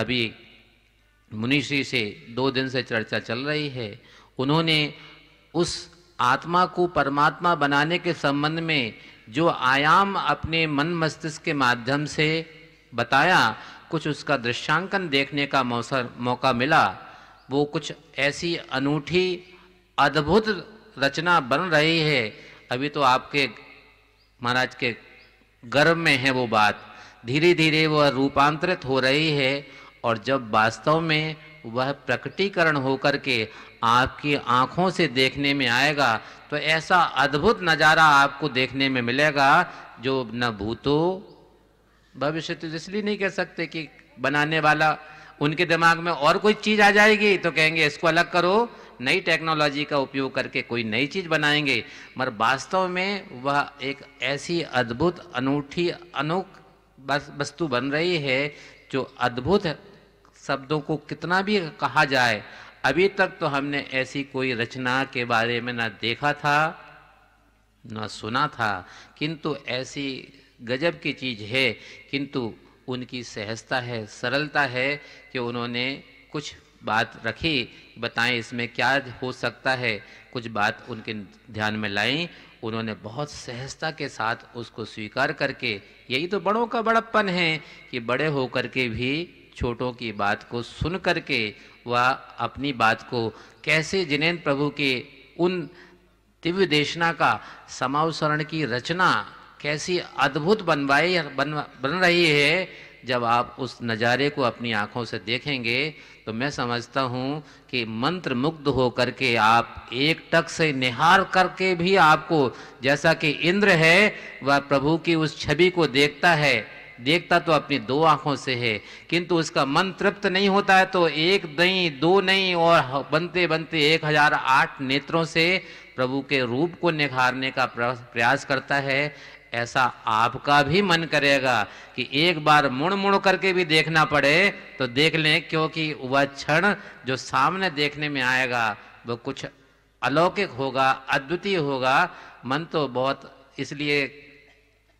अभी मुनिश्री से दो दिन से चर्चा चल रही है उन्होंने उस आत्मा को परमात्मा बनाने के संबंध में जो आयाम अपने मन मस्तिष्क के माध्यम से बताया कुछ उसका दृश्यांकन देखने का मौसर मौका मिला वो कुछ ऐसी अनूठी अद्भुत रचना बन रही है अभी तो आपके महाराज के गर्भ में है वो बात धीरे धीरे वह रूपांतरित हो रही है और जब वास्तव में वह प्रकटीकरण होकर के आपकी आँखों से देखने में आएगा तो ऐसा अद्भुत नज़ारा आपको देखने में मिलेगा जो न भूतो भविष्य तो इसलिए नहीं कह सकते कि बनाने वाला उनके दिमाग में और कोई चीज़ आ जाएगी तो कहेंगे इसको अलग करो नई टेक्नोलॉजी का उपयोग करके कोई नई चीज़ बनाएंगे मगर वास्तव में वह एक ऐसी अद्भुत अनूठी अनोख वस्तु बन रही है जो अद्भुत शब्दों को कितना भी कहा जाए अभी तक तो हमने ऐसी कोई रचना के बारे में ना देखा था ना सुना था किंतु ऐसी गजब की चीज़ है किंतु उनकी सहजता है सरलता है कि उन्होंने कुछ बात रखी बताएं इसमें क्या हो सकता है कुछ बात उनके ध्यान में लाई उन्होंने बहुत सहजता के साथ उसको स्वीकार करके यही तो बड़ों का बड़प्पन है कि बड़े होकर के भी छोटों की बात को सुन करके वह अपनी बात को कैसे जिनेन्द्र प्रभु के उन दिव्य देशना का समावसरण की रचना कैसी अद्भुत बनवाई बन बन रही है जब आप उस नज़ारे को अपनी आँखों से देखेंगे तो मैं समझता हूँ कि मंत्र मुग्ध हो करके आप एक टक से निहार करके भी आपको जैसा कि इंद्र है वह प्रभु की उस छवि को देखता है देखता तो अपनी दो आंखों से है किंतु उसका मन तृप्त नहीं होता है तो एक नहीं दो नहीं और बनते बनते एक हजार आठ नेत्रों से प्रभु के रूप को निखारने का प्रयास करता है ऐसा आपका भी मन करेगा कि एक बार मुड़ मुड़ करके भी देखना पड़े तो देख लें क्योंकि वह क्षण जो सामने देखने में आएगा वह कुछ अलौकिक होगा अद्वितीय होगा मन तो बहुत इसलिए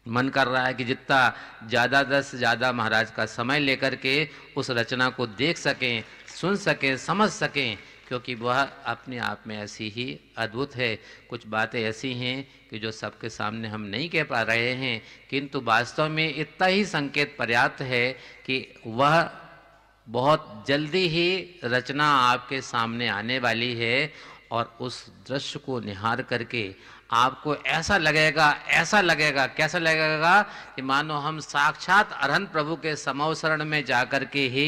मन कर रहा है कि जितना ज़्यादा से ज़्यादा महाराज का समय लेकर के उस रचना को देख सकें सुन सकें समझ सकें क्योंकि वह अपने आप में ऐसी ही अद्भुत है कुछ बातें ऐसी हैं कि जो सबके सामने हम नहीं कह पा रहे हैं किंतु वास्तव में इतना ही संकेत पर्याप्त है कि वह बहुत जल्दी ही रचना आपके सामने आने वाली है और उस दृश्य को निहार करके आपको ऐसा लगेगा ऐसा लगेगा कैसा लगेगा कि मानो हम साक्षात अरहन प्रभु के समवसरण में जाकर के ही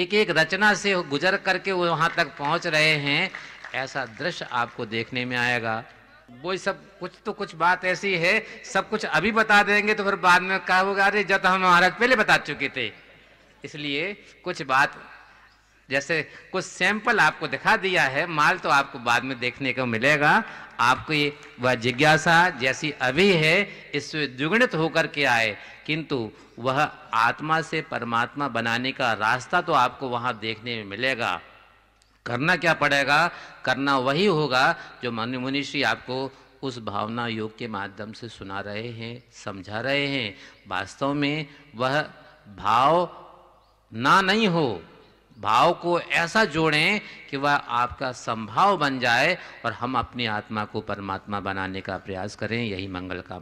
एक एक रचना से गुजर करके वहाँ तक पहुँच रहे हैं ऐसा दृश्य आपको देखने में आएगा वो सब कुछ तो कुछ बात ऐसी है सब कुछ अभी बता देंगे तो फिर बाद में कहा होगा अरे जब तो हम हमारा पहले बता चुके थे इसलिए कुछ बात जैसे कुछ सैंपल आपको दिखा दिया है माल तो आपको बाद में देखने को मिलेगा आपकी वह जिज्ञासा जैसी अभी है इससे द्विगुणित होकर के आए किंतु वह आत्मा से परमात्मा बनाने का रास्ता तो आपको वहाँ देखने में मिलेगा करना क्या पड़ेगा करना वही होगा जो मनु मुनिषि आपको उस भावना योग के माध्यम से सुना रहे हैं समझा रहे हैं वास्तव में वह भाव ना नहीं हो भाव को ऐसा जोड़ें कि वह आपका संभाव बन जाए और हम अपनी आत्मा को परमात्मा बनाने का प्रयास करें यही मंगल का